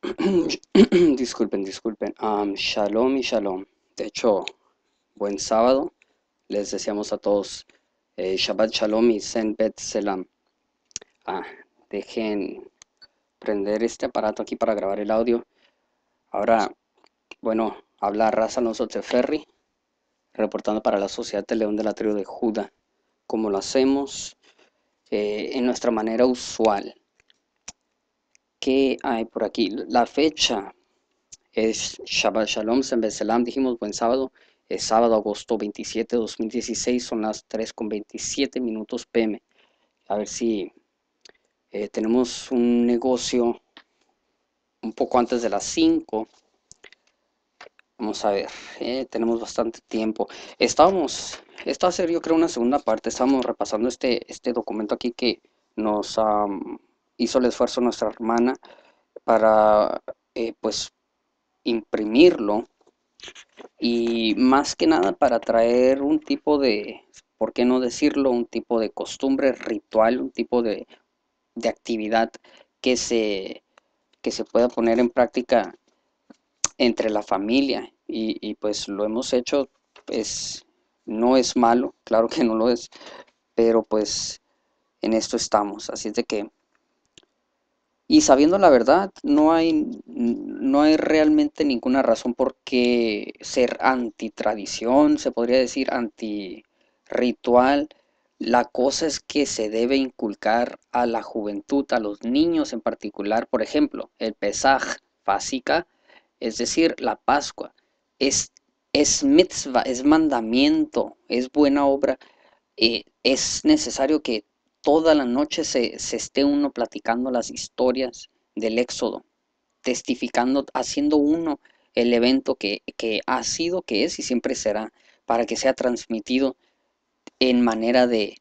disculpen, disculpen. Um, shalom y shalom. De hecho, buen sábado. Les deseamos a todos eh, Shabbat Shalom y Zen Bet Selam. Ah, dejen prender este aparato aquí para grabar el audio. Ahora, bueno, habla Raza nosotros Ferry, reportando para la Sociedad de León de la Tribu de Judá, como lo hacemos eh, en nuestra manera usual. ¿Qué hay por aquí? La fecha es Shabbat Shalom, Sembeselam, dijimos buen sábado. Es sábado, agosto 27 de 2016, son las 3 con 27 minutos pm. A ver si eh, tenemos un negocio un poco antes de las 5. Vamos a ver, eh, tenemos bastante tiempo. Estábamos, esta va a ser yo creo una segunda parte, estábamos repasando este, este documento aquí que nos... ha hizo el esfuerzo nuestra hermana para eh, pues imprimirlo y más que nada para traer un tipo de, ¿por qué no decirlo? Un tipo de costumbre ritual, un tipo de, actividad que se, que se pueda poner en práctica entre la familia y, pues lo hemos hecho, pues no es malo, claro que no lo es, pero pues en esto estamos, así es de que y sabiendo la verdad, no hay, no hay realmente ninguna razón por qué ser antitradición, se podría decir antirritual. La cosa es que se debe inculcar a la juventud, a los niños en particular, por ejemplo, el Pesaj, Fásica, es decir, la Pascua, es, es mitzvah, es mandamiento, es buena obra. Eh, es necesario que toda la noche se, esté uno platicando las historias del éxodo, testificando, haciendo uno el evento que, que, ha sido, que es y siempre será, para que sea transmitido en manera de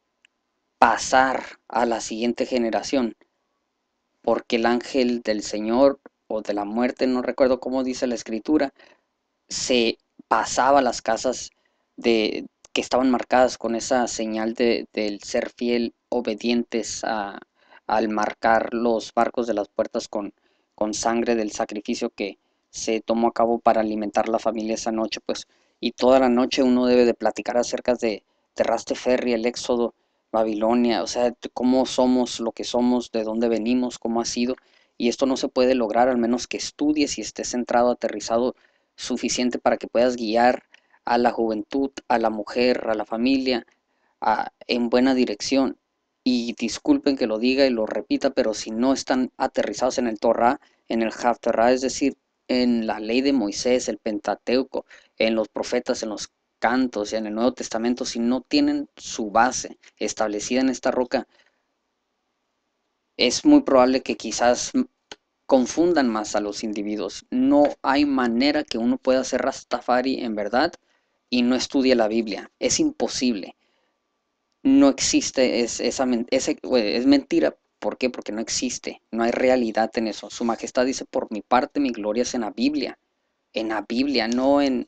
pasar a la siguiente generación. Porque el ángel del Señor o de la muerte, no recuerdo cómo dice la escritura, se pasaba a las casas de, que estaban marcadas con esa señal de, del ser fiel, obedientes a, al marcar los barcos de las puertas con, con sangre del sacrificio que se tomó a cabo para alimentar la familia esa noche, pues, y toda la noche uno debe de platicar acerca de, de Ferry, el éxodo, Babilonia, o sea, cómo somos lo que somos, de dónde venimos, cómo ha sido, y esto no se puede lograr al menos que estudies y estés centrado, aterrizado suficiente para que puedas guiar a la juventud, a la mujer, a la familia, en buena dirección. Y disculpen que lo diga y lo repita, pero si no están aterrizados en el Torah, en el Haftarah, es decir, en la ley de Moisés, el Pentateuco, en los profetas, en los cantos, y en el Nuevo Testamento, si no tienen su base establecida en esta roca, es muy probable que quizás confundan más a los individuos. No hay manera que uno pueda ser Rastafari en verdad y no estudie la Biblia. Es imposible. No existe es, es mentira. ¿Por qué? Porque no existe. No hay realidad en eso. Su Majestad dice, por mi parte mi gloria es en la Biblia. En la Biblia, no en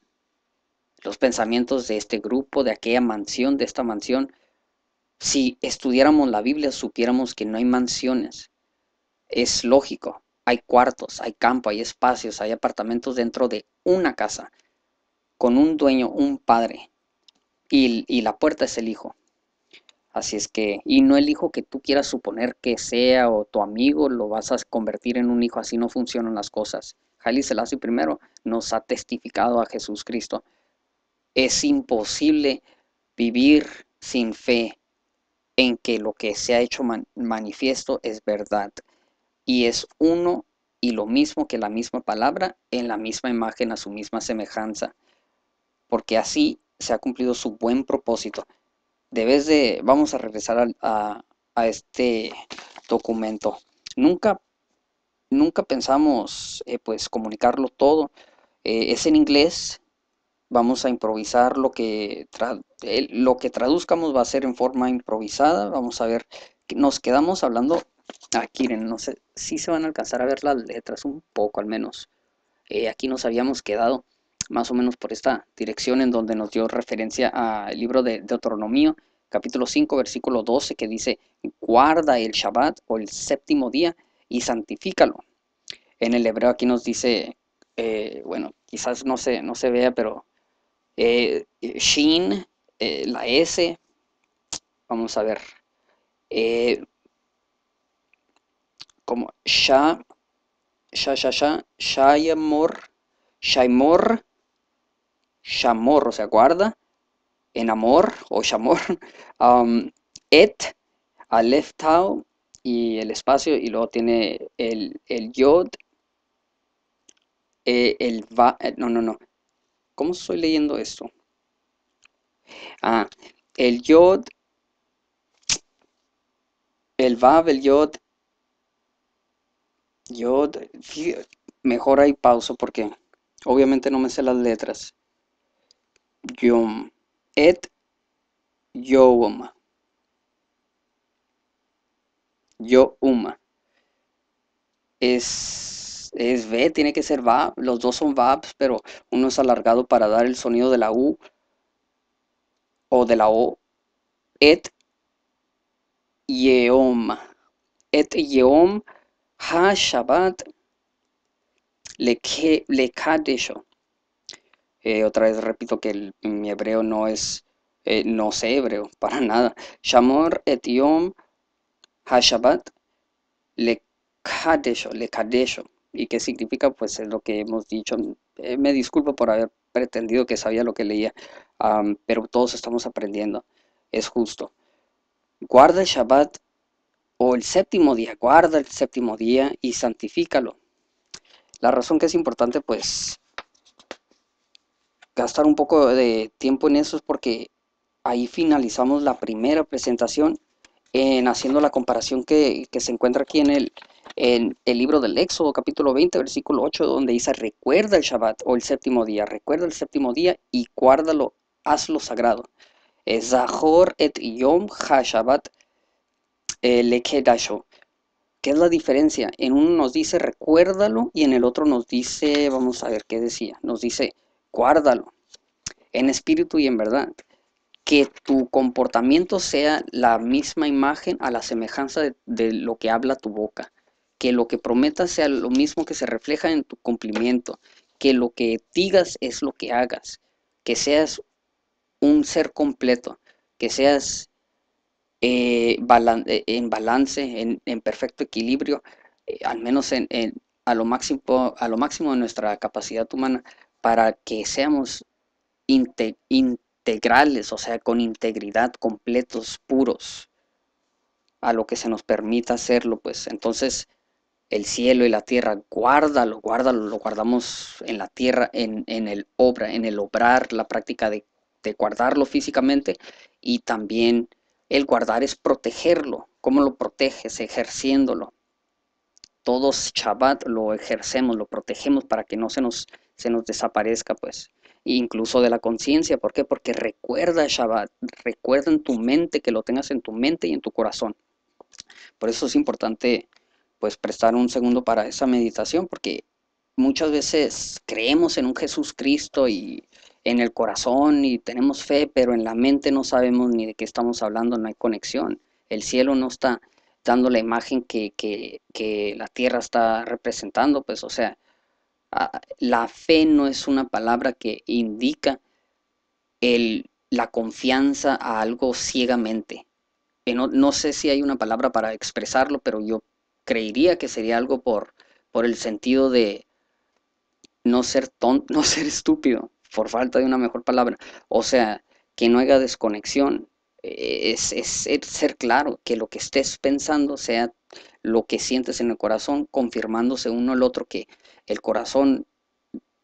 los pensamientos de este grupo, de aquella mansión, de esta mansión. Si estudiáramos la Biblia, supiéramos que no hay mansiones. Es lógico. Hay cuartos, hay campo, hay espacios, hay apartamentos dentro de una casa con un dueño, un padre, y, la puerta es el hijo. Así es que, y no el hijo que tú quieras suponer que sea o tu amigo lo vas a convertir en un hijo, así no funcionan las cosas. Jalí Selassie primero nos ha testificado a Jesús Cristo. Es imposible vivir sin fe en que lo que se ha hecho manifiesto es verdad y es uno y lo mismo que la misma palabra en la misma imagen a su misma semejanza porque así se ha cumplido su buen propósito. De vez de, vamos a regresar a, este documento. Nunca, nunca pensamos eh, pues comunicarlo todo. Eh, es en inglés, vamos a improvisar lo que, lo que traduzcamos va a ser en forma improvisada. Vamos a ver, nos quedamos hablando aquí, ah, no sé si se van a alcanzar a ver las letras un poco al menos. Eh, aquí nos habíamos quedado más o menos por esta dirección en donde nos dio referencia al libro de Deuteronomio, capítulo 5, versículo 12, que dice, guarda el Shabbat o el séptimo día y santifícalo. En el hebreo aquí nos dice, eh, bueno, quizás no se, no se vea, pero eh, Shin, eh, la S, vamos a ver, como Sha, Sha, Sha, Sha, Shayamor, Shaimor, o sea, guarda, En amor o shamor, um, et, alef tau y el espacio, y luego tiene el, el yod, e, el va, eh, no, no, no, ¿cómo estoy leyendo esto? Ah, el yod, el vav, el yod, yod, mejor hay pausa porque obviamente no me sé las letras. Yom et yo Yo Es, es B, tiene que ser va. Los dos son vaps pero uno es alargado para dar el sonido de la U o de la O. Et Yom Et Yeom Ha Shabbat le Kadesho. Eh, otra vez repito que mi hebreo no es, eh, no sé hebreo, para nada. Shamor etiom hashabat le kadesho, le kadesho. ¿Y qué significa? Pues es lo que hemos dicho. Eh, me disculpo por haber pretendido que sabía lo que leía, pero todos estamos aprendiendo. Es justo. Guarda el Shabbat o el séptimo día, guarda el séptimo día y santifícalo. La razón que es importante, pues gastar un poco de tiempo en eso es porque ahí finalizamos la primera presentación en haciendo la comparación que, se encuentra aquí en el, en el libro del Éxodo, capítulo 20, versículo 8, donde dice, recuerda el Shabbat o el séptimo día, recuerda el séptimo día y guárdalo, hazlo sagrado. Zahor et Yom HaShabbat eh, Lekedasho. ¿Qué es la diferencia? En uno nos dice recuérdalo y en el otro nos dice, vamos a ver qué decía, nos dice guárdalo en espíritu y en verdad. Que tu comportamiento sea la misma imagen a la semejanza de, lo que habla tu boca. Que lo que prometas sea lo mismo que se refleja en tu cumplimiento. Que lo que digas es lo que hagas. Que seas un ser completo. Que seas eh, eh, en balance, en, perfecto equilibrio, eh, al menos a, lo máximo, a lo máximo de nuestra capacidad humana, para que seamos integrales, o sea, con integridad, completos, puros, a lo que se nos permita hacerlo, pues entonces el cielo y la tierra, guárdalo, guárdalo, lo guardamos en la tierra, en, el obra, en el obrar, la práctica de, de guardarlo físicamente y también el guardar es protegerlo, ¿cómo lo proteges? Ejerciéndolo, todos Shabbat lo ejercemos, lo protegemos para que no se nos se nos desaparezca, pues, incluso de la conciencia. ¿Por qué? Porque recuerda Shabbat, recuerda en tu mente, que lo tengas en tu mente y en tu corazón. Por eso es importante, pues, prestar un segundo para esa meditación, porque muchas veces creemos en un Jesús Cristo y en el corazón y tenemos fe, pero en la mente no sabemos ni de qué estamos hablando, no hay conexión. El cielo no está dando la imagen que, que la tierra está representando, pues, o sea, Ah, la fe no es una palabra que indica el, la confianza a algo ciegamente. Eh, no, sé si hay una palabra para expresarlo, pero yo creería que sería algo por, el sentido de no ser tonto, no ser estúpido, por falta de una mejor palabra. O sea, que no haya desconexión. Eh, es, es ser claro que lo que estés pensando sea lo que sientes en el corazón, confirmándose uno al otro que el corazón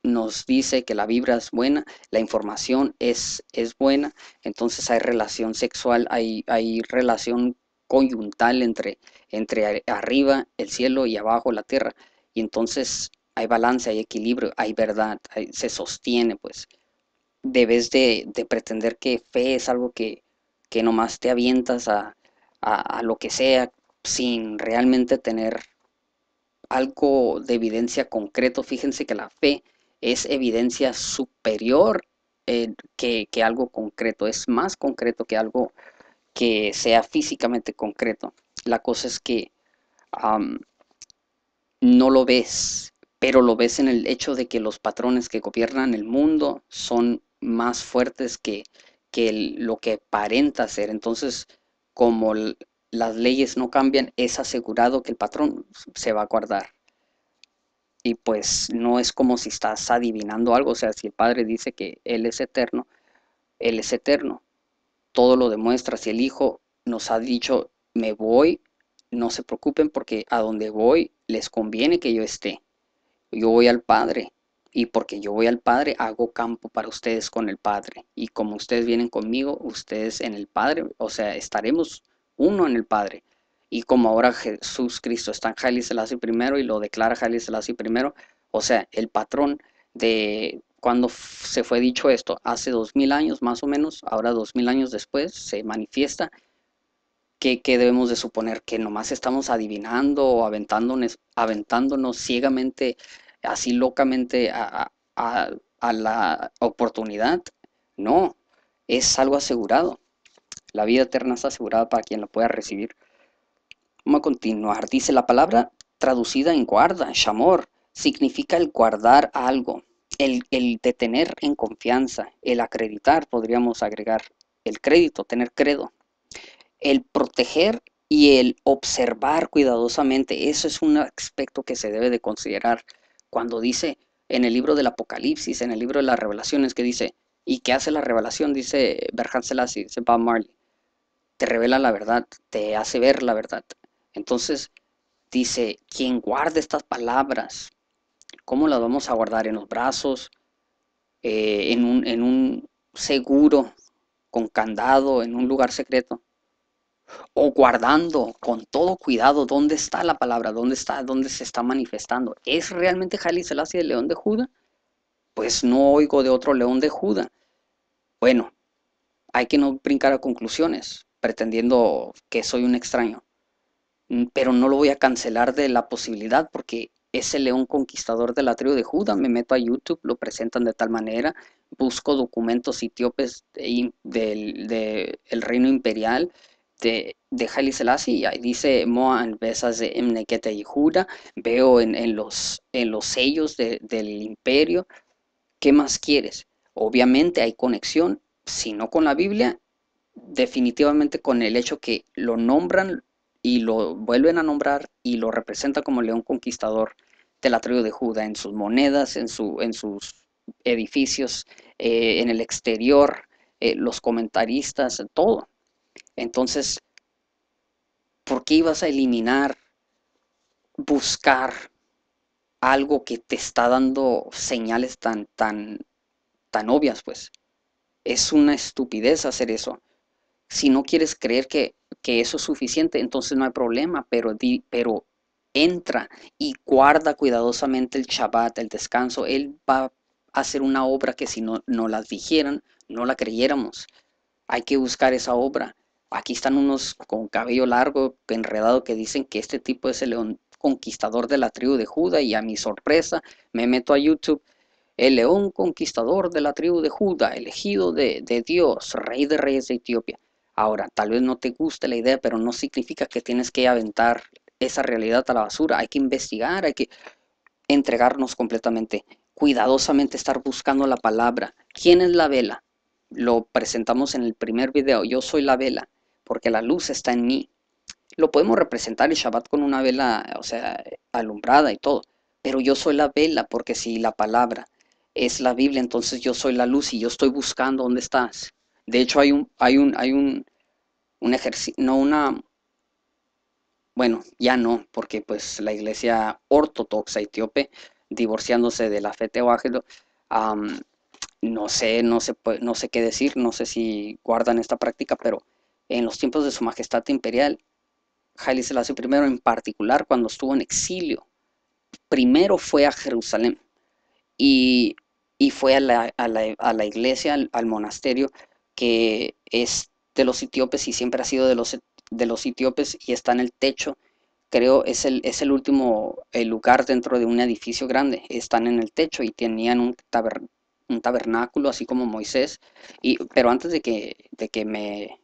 nos dice que la vibra es buena, la información es, es buena, entonces hay relación sexual, hay, hay relación conyuntal entre, entre arriba el cielo y abajo la tierra. Y entonces hay balance, hay equilibrio, hay verdad, se sostiene, pues. Debes de, de, pretender que fe es algo que, nomás te avientas a, a, lo que sea, sin realmente tener algo de evidencia concreto. Fíjense que la fe es evidencia superior eh, que, algo concreto, es más concreto que algo que sea físicamente concreto. La cosa es que no lo ves, pero lo ves en el hecho de que los patrones que gobiernan el mundo son más fuertes que, lo que aparenta ser. Entonces, como el, las leyes no cambian, es asegurado que el patrón se va a guardar. Y pues no es como si estás adivinando algo, o sea, si el Padre dice que Él es eterno, Él es eterno. Todo lo demuestra. Si el Hijo nos ha dicho, me voy, no se preocupen porque a donde voy les conviene que yo esté. Yo voy al Padre y porque yo voy al Padre, hago campo para ustedes con el Padre. Y como ustedes vienen conmigo, ustedes en el Padre, o sea, estaremos uno en el Padre. Y como ahora Jesús Cristo está en Haile Selassie primero y lo declara Haile Selassie primero, o sea, el patrón de cuando se fue dicho esto, hace dos mil años más o menos, ahora dos mil años después, se manifiesta que, debemos de suponer que nomás estamos adivinando o aventándonos, aventándonos ciegamente, así locamente a la oportunidad. No, es algo asegurado. La vida eterna está asegurada para quien la pueda recibir. Vamos a continuar. Dice la palabra traducida en guarda, shamor, significa el guardar algo, el, el detener en confianza, el acreditar, podríamos agregar, el crédito, tener credo, el proteger y el observar cuidadosamente. Eso es un aspecto que se debe de considerar cuando dice en el libro del Apocalipsis, en el libro de las revelaciones, que dice, ¿y qué hace la revelación? Dice Berhan Selassie, dice Bob Marley te revela la verdad, te hace ver la verdad. Entonces dice, quien guarda estas palabras, ¿cómo las vamos a guardar en los brazos? Eh, en, un, seguro, con candado, en un lugar secreto o guardando con todo cuidado dónde está la palabra, dónde está, dónde se está manifestando. ¿Es realmente Jalí Selassie el león de Judá? Pues no oigo de otro león de Judá. Bueno, hay que no brincar a conclusiones pretendiendo que soy un extraño. Mm, pero no lo voy a cancelar de la posibilidad porque ese león conquistador de la tribu de Judá. Me meto a YouTube, lo presentan de tal manera, busco documentos etíopes del reino imperial de, de y dice Moa Besas de Emnekete y Judá. Veo en, los, en los sellos del imperio. ¿Qué más quieres? Obviamente hay conexión, si no con la Biblia, definitivamente con el hecho que lo nombran y lo vuelven a nombrar y lo representa como león conquistador de la tribu de Judá en sus monedas, en, su, en sus edificios, eh, en el exterior, eh, los comentaristas, todo. Entonces, ¿por qué ibas a eliminar, buscar algo que te está dando señales tan, tan, tan obvias, pues? Es una estupidez hacer eso. Si no quieres creer que, eso es suficiente, entonces no hay problema, pero, pero entra y guarda cuidadosamente el Shabbat, el descanso. Él va a hacer una obra que si no, no la dijeran, no la creyéramos. Hay que buscar esa obra. Aquí están unos con cabello largo, enredado, que dicen que este tipo es el león conquistador de la tribu de Judá y a mi sorpresa me meto a YouTube el león conquistador de la tribu de Judá, elegido de, de, Dios, rey de reyes de Etiopía. Ahora, tal vez no te guste la idea, pero no significa que tienes que aventar esa realidad a la basura. Hay que investigar, hay que entregarnos completamente, cuidadosamente estar buscando la palabra. ¿Quién es la vela? Lo presentamos en el primer video. Yo soy la vela, porque la luz está en mí. Lo podemos representar el Shabbat con una vela, o sea, alumbrada y todo. Pero yo soy la vela, porque si la palabra es la Biblia, entonces yo soy la luz y yo estoy buscando dónde estás de hecho, hay un, hay un, hay un, ejercicio, no una, bueno, ya no, porque pues la iglesia ortodoxa etíope, divorciándose de la fe teoágelo, no sé, no sé, no sé qué decir, no sé si guardan esta práctica, pero en los tiempos de su majestad imperial, Haile Selassie I en particular, cuando estuvo en exilio, primero fue a Jerusalén y, fue a la, a la, a la iglesia, al monasterio, que es de los etíopes y siempre ha sido de los, e, de los etíopes y está en el techo. Creo es el, es el último el lugar dentro de un edificio grande. Están en el techo y tenían un, un tabernáculo, así como Moisés. Y, pero antes de que, que me,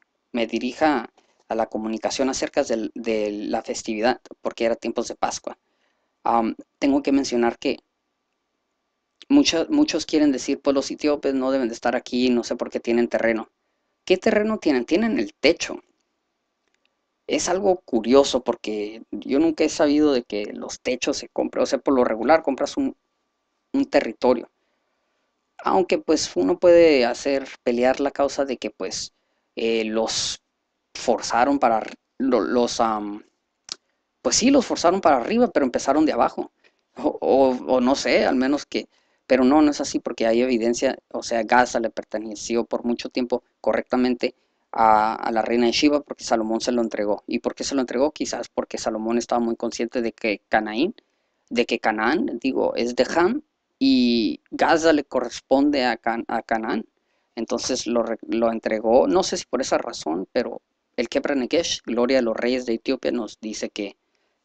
dirija a la comunicación acerca de, la festividad, porque era tiempos de Pascua, tengo que mencionar que muchos quieren decir, pues los etíopes no deben de estar aquí, no sé por qué tienen terreno. ¿Qué terreno tienen? Tienen el techo. Es algo curioso porque yo nunca he sabido de que los techos se compran, o sea, por lo regular compras un, territorio. Aunque pues uno puede hacer pelear la causa de que pues eh, los forzaron para los pues sí los forzaron para arriba pero empezaron de abajo o no sé al menos que pero no, no es así porque hay evidencia, o sea, Gaza le perteneció por mucho tiempo correctamente a, la reina de Sheba porque Salomón se lo entregó. ¿Y por qué se lo entregó? Quizás porque Salomón estaba muy consciente de que Canaán, de que Canaán, digo, es de Ham y Gaza le corresponde a, Canaán. Entonces lo, entregó, no sé si por esa razón, pero el Kebra Gloria a los Reyes de Etiopía, nos dice que,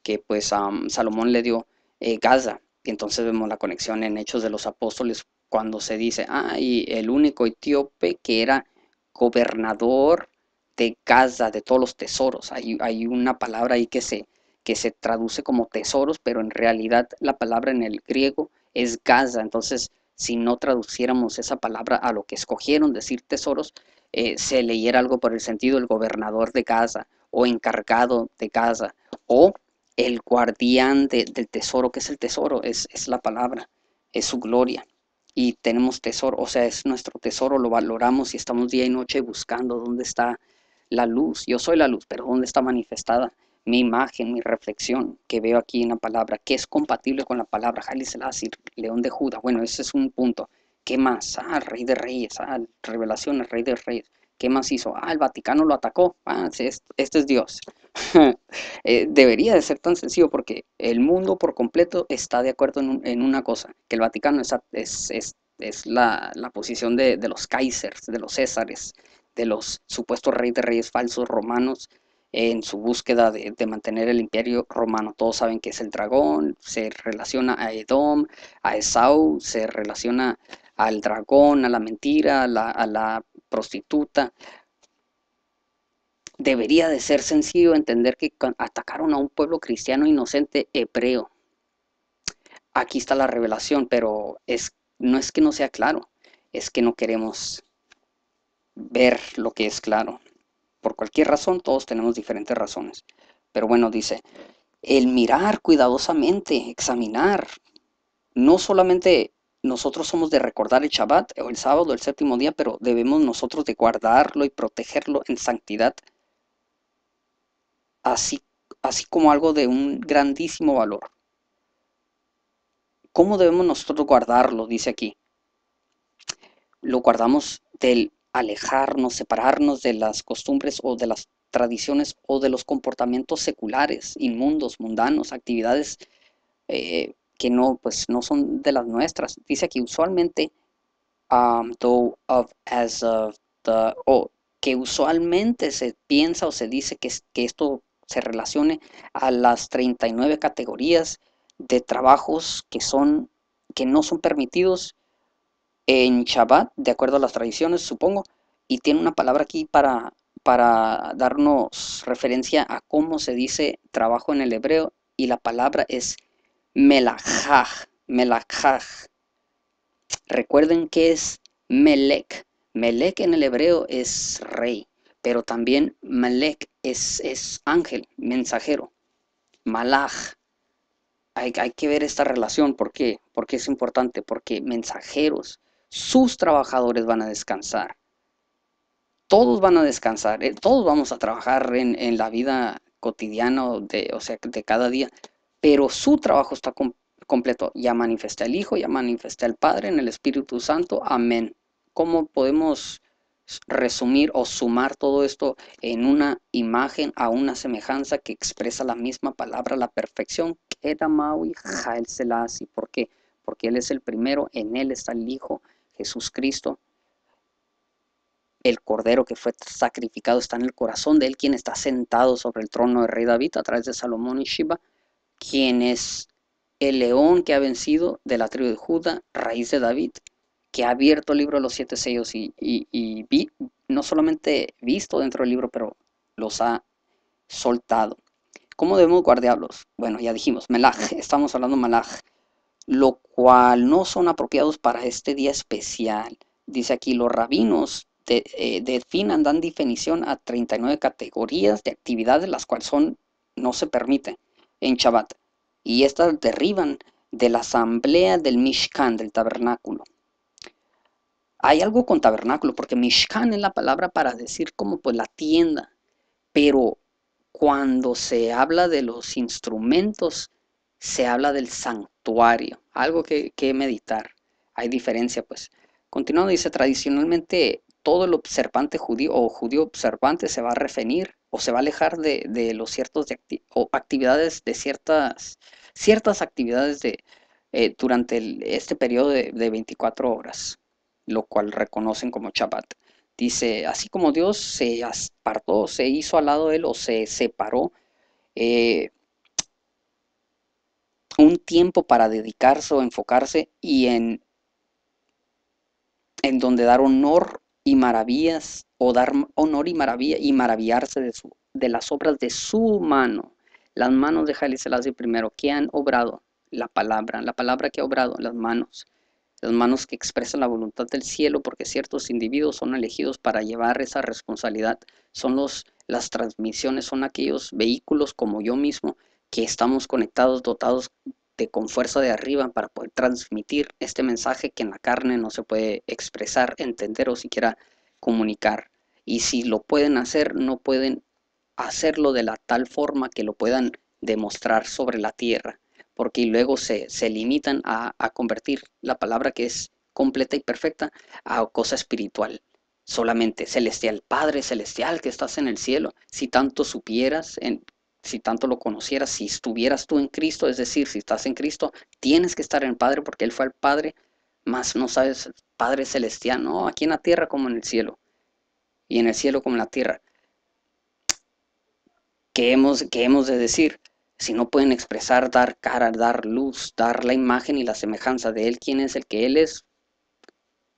que pues Salomón le dio eh, Gaza y entonces vemos la conexión en Hechos de los Apóstoles cuando se dice, ah, y el único etíope que era gobernador de Gaza, de todos los tesoros. Hay, hay una palabra ahí que se, que se traduce como tesoros, pero en realidad la palabra en el griego es Gaza. Entonces, si no traduciéramos esa palabra a lo que escogieron decir tesoros, eh, se leyera algo por el sentido el gobernador de Gaza o encargado de Gaza o el guardián del tesoro, que es el tesoro, es, la palabra, es su gloria. Y tenemos tesoro, o sea, es nuestro tesoro, lo valoramos y estamos día y noche buscando dónde está la luz. Yo soy la luz, pero ¿dónde está manifestada mi imagen, mi reflexión que veo aquí en la palabra? que es compatible con la palabra? Haile Selassie, León de Judá. Bueno, ese es un punto. ¿Qué más? Ah, Rey de Reyes, ah, Revelaciones, Rey de Reyes. ¿Qué más hizo? Ah, el Vaticano lo atacó. Ah, este es Dios. Eh, debería de ser tan sencillo porque el mundo por completo está de acuerdo en, una cosa, que el Vaticano es, la, posición de, los kaisers, de los césares, de los supuestos reyes de reyes falsos romanos en su búsqueda de, mantener el imperio romano. Todos saben que es el dragón, se relaciona a Edom, a Esau, se relaciona al dragón, a la mentira, a la prostituta. Debería de ser sencillo entender que atacaron a un pueblo cristiano inocente hebreo. Aquí está la revelación, pero es, no es que no sea claro, es que no queremos ver lo que es claro. Por cualquier razón, todos tenemos diferentes razones. Pero bueno, dice, el mirar cuidadosamente, examinar, no solamente nosotros somos de recordar el Shabbat o el sábado, el séptimo día, pero debemos nosotros de guardarlo y protegerlo en santidad, así, así como algo de un grandísimo valor. ¿Cómo debemos nosotros guardarlo? Dice aquí. Lo guardamos del alejarnos, separarnos de las costumbres o de las tradiciones o de los comportamientos seculares, inmundos, mundanos, actividades eh, que no, pues, no son de las nuestras. Dice aquí usualmente, um, as of the, que usualmente se piensa o se dice que, que esto se relacione a las 39 categorías de trabajos que son que no son permitidos en Shabbat, de acuerdo a las tradiciones, supongo, y tiene una palabra aquí para, para darnos referencia a cómo se dice trabajo en el hebreo, y la palabra es Melajaj, Melajaj. Recuerden que es Melek, Melek en el hebreo es rey, pero también Melek es, ángel, mensajero. Malaj. Hay, que ver esta relación. ¿Por qué? Porque es importante. Porque mensajeros, sus trabajadores van a descansar. Todos van a descansar. Eh, todos vamos a trabajar en, la vida cotidiana, de, o sea, de cada día pero su trabajo está completo. Ya manifesté al Hijo, ya manifesté al Padre en el Espíritu Santo. Amén. ¿Cómo podemos resumir o sumar todo esto en una imagen a una semejanza que expresa la misma palabra, la perfección, Queda Maui Jael ¿Por qué? Porque Él es el primero, en Él está el Hijo, Jesucristo. El Cordero que fue sacrificado está en el corazón de Él, quien está sentado sobre el trono de Rey David a través de Salomón y Shiva quien es el león que ha vencido de la tribu de Judá, raíz de David, que ha abierto el libro de los siete sellos y, no solamente visto dentro del libro, pero los ha soltado? ¿Cómo debemos guardiarlos? Bueno, ya dijimos, Melaj, estamos hablando de Melaj, lo cual no son apropiados para este día especial. Dice aquí, los rabinos de, finan eh, definan, dan definición a 39 categorías de actividades, las cuales son, no se permiten en Shabbat, y estas derriban de la asamblea del Mishkan, del tabernáculo. Hay algo con tabernáculo, porque Mishkan es la palabra para decir como pues la tienda, pero cuando se habla de los instrumentos, se habla del santuario, algo que, que meditar. Hay diferencia, pues. Continuando, dice, tradicionalmente todo el observante judío o judío observante se va a referir o se va a alejar de, los ciertos actividades de ciertas, ciertas actividades de, eh, durante este periodo de, 24 horas, lo cual reconocen como Shabbat. Dice, así como Dios se apartó, se hizo al lado de él o se separó eh, un tiempo para dedicarse o enfocarse y en, en donde dar honor y maravillas o dar honor y, maravilla, y maravillarse de, su, de las obras de su mano. Las manos de Jalí Selassie primero, que han obrado la palabra, la palabra que ha obrado, las manos, las manos que expresan la voluntad del cielo, porque ciertos individuos son elegidos para llevar esa responsabilidad, son los, las transmisiones, son aquellos vehículos como yo mismo, que estamos conectados, dotados de, con fuerza de arriba para poder transmitir este mensaje que en la carne no se puede expresar, entender o siquiera comunicar. Y si lo pueden hacer, no pueden hacerlo de la tal forma que lo puedan demostrar sobre la tierra, porque luego se, se limitan a, a convertir la palabra que es completa y perfecta a cosa espiritual solamente celestial, Padre celestial que estás en el cielo. Si tanto supieras, en, si tanto lo conocieras, si estuvieras tú en Cristo, es decir, si estás en Cristo, tienes que estar en el Padre porque Él fue al Padre más no sabes, Padre Celestial, no, aquí en la tierra como en el cielo, y en el cielo como en la tierra. ¿Qué hemos, hemos de decir? Si no pueden expresar, dar cara, dar luz, dar la imagen y la semejanza de Él, quién es el que Él es,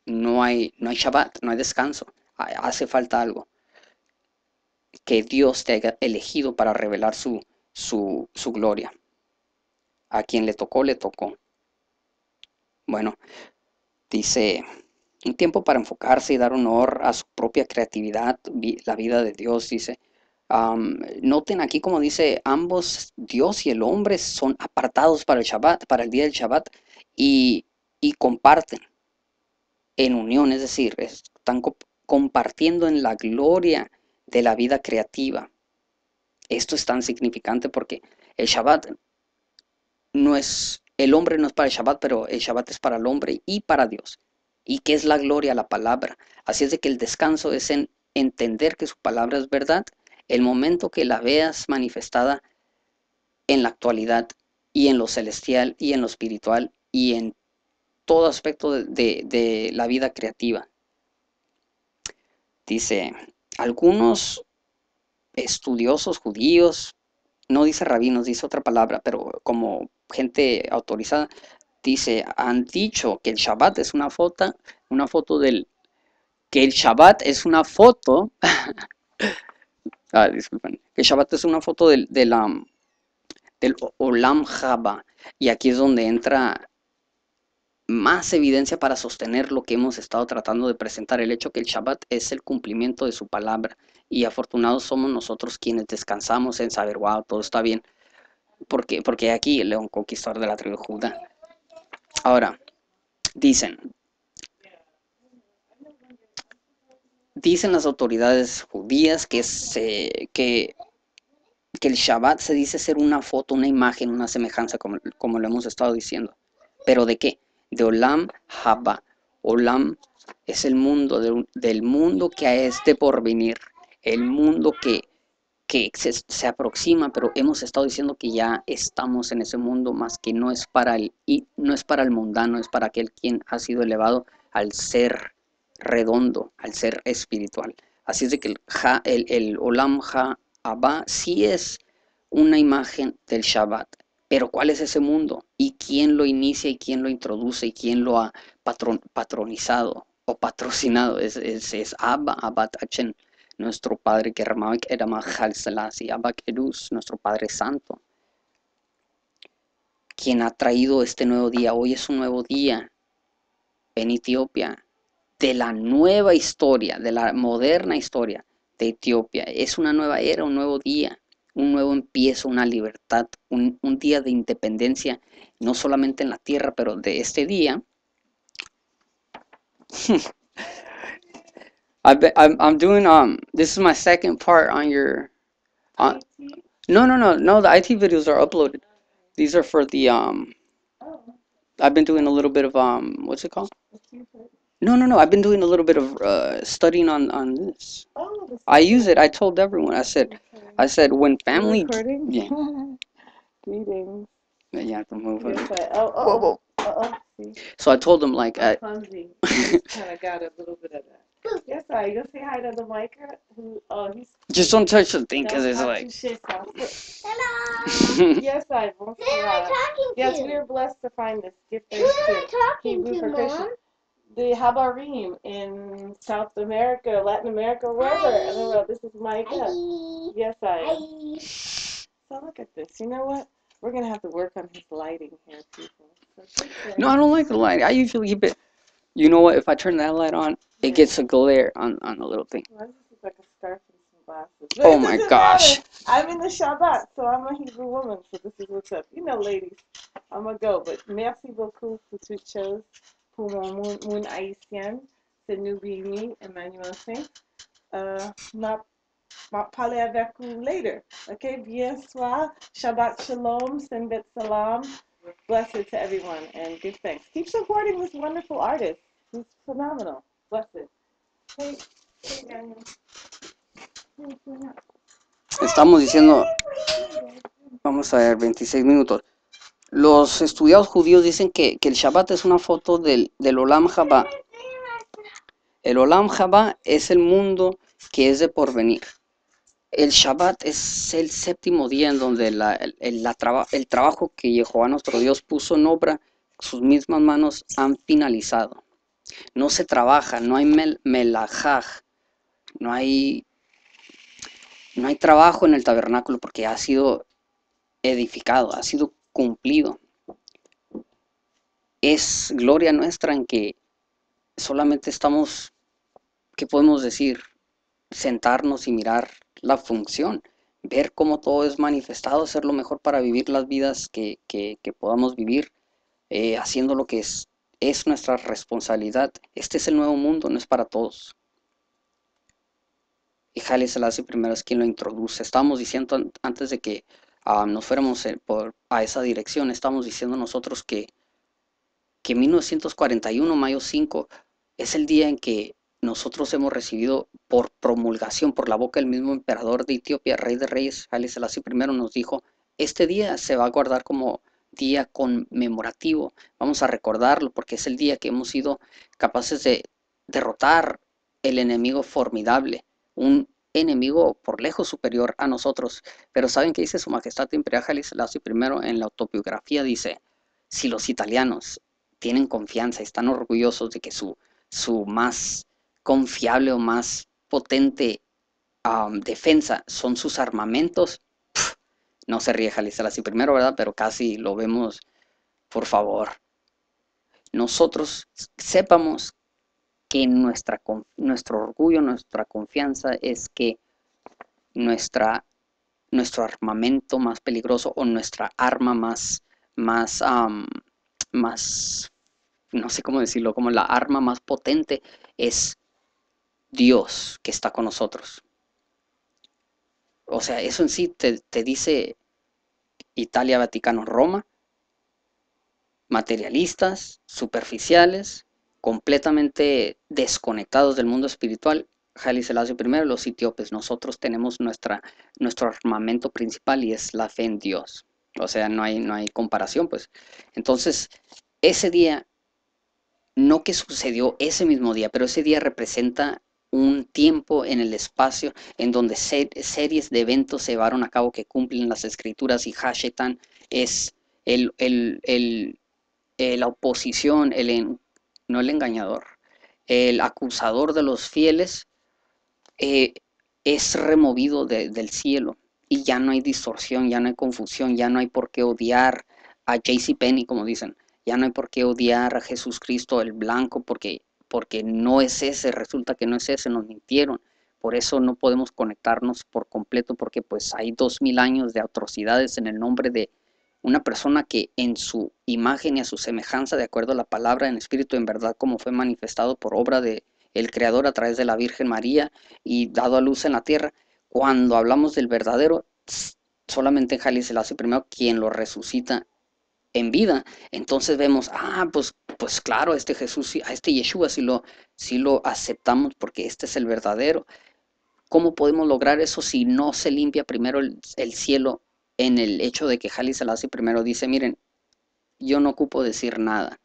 no hay, no hay Shabbat, no hay descanso, hace falta algo. Que Dios te haya elegido para revelar su, su, su gloria. A quien le tocó, le tocó. Bueno, Dice, un tiempo para enfocarse y dar honor a su propia creatividad, la vida de Dios, dice. noten aquí como dice, ambos Dios y el hombre son apartados para el Shabbat, para el día del Shabbat, y, comparten en unión, es decir, están compartiendo en la gloria de la vida creativa. Esto es tan significante porque el Shabbat no es el hombre no es para el Shabbat, pero el Shabbat es para el hombre y para Dios. Y que es la gloria, la palabra. Así es de que el descanso es en entender que su palabra es verdad el momento que la veas manifestada en la actualidad y en lo celestial y en lo espiritual y en todo aspecto de, la vida creativa. Dice, algunos estudiosos judíos, no dice rabinos, dice otra palabra, pero como gente autorizada, dice, han dicho que el Shabbat es una foto, una foto del, que el Shabbat es una foto, ah, disculpen, que el Shabbat es una foto del, del, del Olam Haba y aquí es donde entra más evidencia para sostener lo que hemos estado tratando de presentar, el hecho que el Shabbat es el cumplimiento de su palabra y afortunados somos nosotros quienes descansamos en saber, wow, todo está bien, porque, porque aquí el león conquistador de la tribu juda. Ahora, dicen, dicen las autoridades judías que, se, que, que el Shabbat se dice ser una foto, una imagen, una semejanza, como, lo hemos estado diciendo. ¿Pero de qué? De Olam Haba. Olam es el mundo, del mundo que es de porvenir, el mundo que que se, aproxima, pero hemos estado diciendo que ya estamos en ese mundo, más que no es para el, y no es para el mundano, es para aquel quien ha sido elevado al ser redondo, al ser espiritual. Así es de que el, el, Olam Ha Abba sí es una imagen del Shabbat, pero ¿cuál es ese mundo? ¿Y quién lo inicia y quién lo introduce y quién lo ha patronizado o patrocinado? Es, es, es Abba, Abba Tachen nuestro Padre que Salasi Edus, nuestro Padre Santo, quien ha traído este nuevo día. Hoy es un nuevo día en Etiopía, de la nueva historia, de la moderna historia de Etiopía. Es una nueva era, un nuevo día, un nuevo empiezo, una libertad, un, un día de independencia, no solamente en la tierra, pero de este día I've been, I'm, I'm doing um this is my second part on your on uh, IT? no no no no the IT videos are uploaded. These are for the um oh. I've been doing a little bit of um what's it called? No no no I've been doing a little bit of uh, studying on on this. Oh, I use it. I told everyone. I said okay. I said when family yeah. Greetings. You have to move. I, oh, oh. Whoa, whoa. Uh -oh. So I told them like I. kind of got a little bit of that. Yes, sir. You gonna say hi to the mic? Who? Oh, he's. Just don't touch the thing because it's like. Shit, Hello. yes, I. Who am I talking yes, to? Yes, we are blessed to find this gift. Who am I talking to, Mom? The Habarim in South America, Latin America, wherever. I don't know. This is Micah. Hi. Yes, I. So look at this. You know what? We're gonna have to work on his lighting here, people. So no, I don't like the light. I usually keep it. You know what? If I turn that light on, it gets a glare on on the little thing. oh my gosh! Matter. I'm in the Shabbat, ah, so I'm a Hebrew woman, so this is what's up. You know, ladies, I'm gonna go. But merci beaucoup pour toutes choses pour mon mon haïtien, c'est Nubini Emmanuel Saint. Uh, ma parler avec vous later. Okay, bien soir, Shabbat Shalom, Sembet Salam. Blessed to everyone and give thanks. Keep supporting this wonderful artist He's phenomenal. Estamos diciendo, vamos a ver, 26 minutos. Los estudiados judíos dicen que, el Shabbat es una foto del, Olam Haba. El Olam Haba es el mundo que es de porvenir. El Shabbat es el séptimo día en donde la, el, el trabajo que Jehová nuestro Dios puso en obra, sus mismas manos han finalizado. No se trabaja, no hay melajaj, no hay, no hay trabajo en el tabernáculo porque ha sido edificado, ha sido cumplido. Es gloria nuestra en que solamente estamos, ¿qué podemos decir? Sentarnos y mirar la función, ver cómo todo es manifestado, hacer lo mejor para vivir las vidas que, podamos vivir, eh, haciendo lo que es es nuestra responsabilidad. Este es el nuevo mundo, no es para todos. Y Haile Selassie primero es quien lo introduce. Estábamos diciendo antes de que ah, nos fuéramos eh, por, a esa dirección, estamos diciendo nosotros que, que 1941, mayo 5, es el día en que nosotros hemos recibido por promulgación, por la boca del mismo emperador de Etiopía, rey de reyes, Haile Selassie I, nos dijo, este día se va a guardar como día conmemorativo. Vamos a recordarlo porque es el día que hemos sido capaces de derrotar el enemigo formidable, un enemigo por lejos superior a nosotros. Pero ¿saben qué dice Su Majestad Imperial I en la autobiografía? Dice, si los italianos tienen confianza, están orgullosos de que su, su más confiable o más potente defensa son sus armamentos, no se rieja la así primero, ¿verdad? Pero casi lo vemos, por favor. Nosotros sepamos que nuestra, nuestro orgullo, nuestra confianza es que nuestra, nuestro armamento más peligroso o nuestra arma más, más, más, no sé cómo decirlo, como la arma más potente es Dios que está con nosotros o sea, eso en sí te, dice Italia, Vaticano, Roma, materialistas, superficiales, completamente desconectados del mundo espiritual. y Selassie primero los etíopes, nosotros tenemos nuestra, nuestro armamento principal y es la fe en Dios. O sea, no hay, no hay comparación, pues. Entonces, ese día, no que sucedió ese mismo día, pero ese día representa un tiempo en el espacio en donde series de eventos se llevaron a cabo que cumplen las escrituras y Hashetan es el, el, el, la oposición, el, no el engañador, el acusador de los fieles eh, es removido del cielo y ya no hay distorsión, ya no hay confusión, ya no hay por qué odiar a JC Penny, como dicen, ya no hay por qué odiar a Jesucristo el blanco porque porque no es ese, resulta que no es ese, nos mintieron. Por eso no podemos conectarnos por completo, porque pues hay dos mil años de atrocidades en el nombre de una persona que en su imagen y a su semejanza, de acuerdo a la palabra en espíritu, en verdad, como fue manifestado por obra de el Creador a través de la Virgen María y dado a luz en la tierra. Cuando hablamos del verdadero, solamente en Jalí se lo hace primero quien lo resucita en vida. Entonces vemos, ah, pues, pues claro, este Jesús, a este Yeshua si lo, si lo aceptamos porque este es el verdadero. ¿Cómo podemos lograr eso si no se limpia primero el, cielo en el hecho de que Jali y primero dice, miren, yo no ocupo decir nada.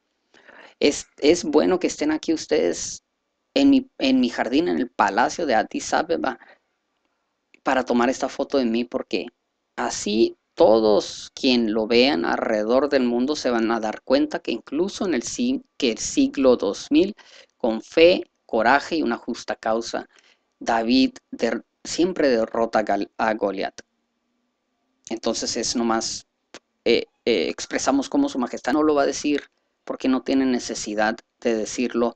Es, es bueno que estén aquí ustedes en mi, en mi jardín, en el palacio de Addis Abeba, para tomar esta foto de mí, porque así todos quien lo vean alrededor del mundo se van a dar cuenta que incluso en el, que siglo 2000, con fe, coraje y una justa causa, David siempre derrota a Goliat. Entonces es nomás, eh, eh, expresamos cómo su majestad no lo va a decir porque no tiene necesidad de decirlo.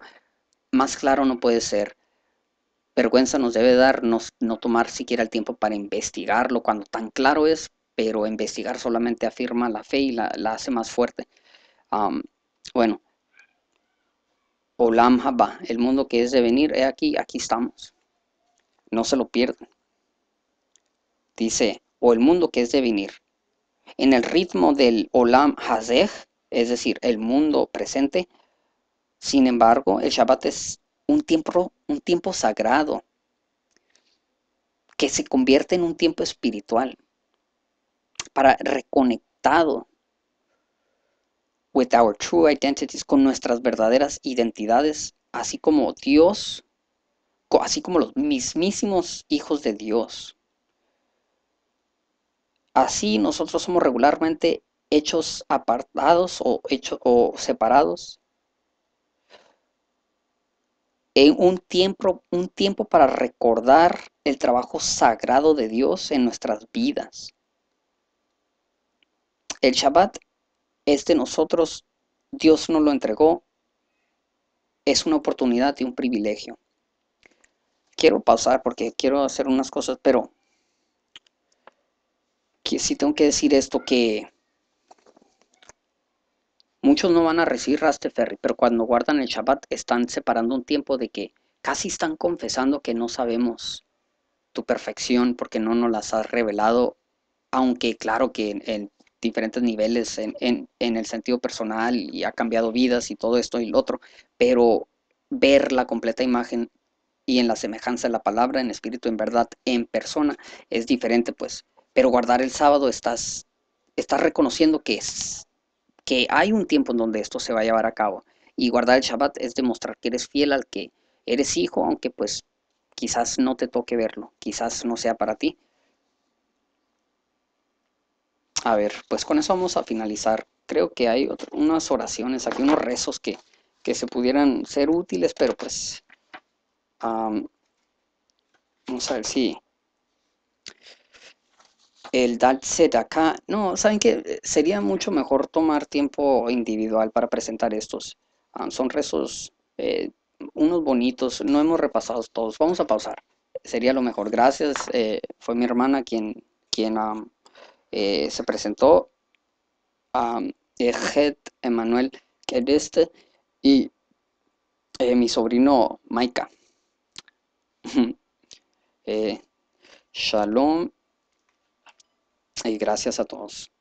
Más claro no puede ser. Vergüenza nos debe dar no tomar siquiera el tiempo para investigarlo cuando tan claro es pero investigar solamente afirma la fe y la, hace más fuerte. bueno, Olam Haba, el mundo que es de venir, aquí, aquí estamos. No se lo pierdan. Dice, o el mundo que es de venir. En el ritmo del Olam Hazeh, es decir, el mundo presente, sin embargo, el Shabbat es un tiempo, un tiempo sagrado que se convierte en un tiempo espiritual para reconectado con nuestras verdaderas identidades, así como Dios, así como los mismísimos hijos de Dios. Así nosotros somos regularmente hechos apartados o, hechos o separados en un tiempo, un tiempo para recordar el trabajo sagrado de Dios en nuestras vidas. El Shabbat, es de nosotros, Dios nos lo entregó, es una oportunidad y un privilegio. Quiero pausar porque quiero hacer unas cosas, pero que sí tengo que decir esto que muchos no van a recibir Rasteferri, pero cuando guardan el Shabbat están separando un tiempo de que casi están confesando que no sabemos tu perfección porque no nos las has revelado, aunque claro que el diferentes niveles en, en, en, el sentido personal y ha cambiado vidas y todo esto y lo otro, pero ver la completa imagen y en la semejanza de la palabra, en espíritu, en verdad, en persona, es diferente, pues. Pero guardar el sábado estás, estás reconociendo que, es, que hay un tiempo en donde esto se va a llevar a cabo. Y guardar el Shabbat es demostrar que eres fiel al que eres hijo, aunque pues quizás no te toque verlo, quizás no sea para ti, a ver, pues con eso vamos a finalizar. Creo que hay unas oraciones aquí, unos rezos que, se pudieran ser útiles, pero pues vamos a ver si el dar acá, no, saben que sería mucho mejor tomar tiempo individual para presentar estos. son rezos, eh, unos bonitos, no hemos repasado todos. Vamos a pausar, sería lo mejor. Gracias, eh, fue mi hermana quien, quien eh, se presentó a emmanuel eh, Emanuel este y eh, mi sobrino Maika. shalom y gracias a todos.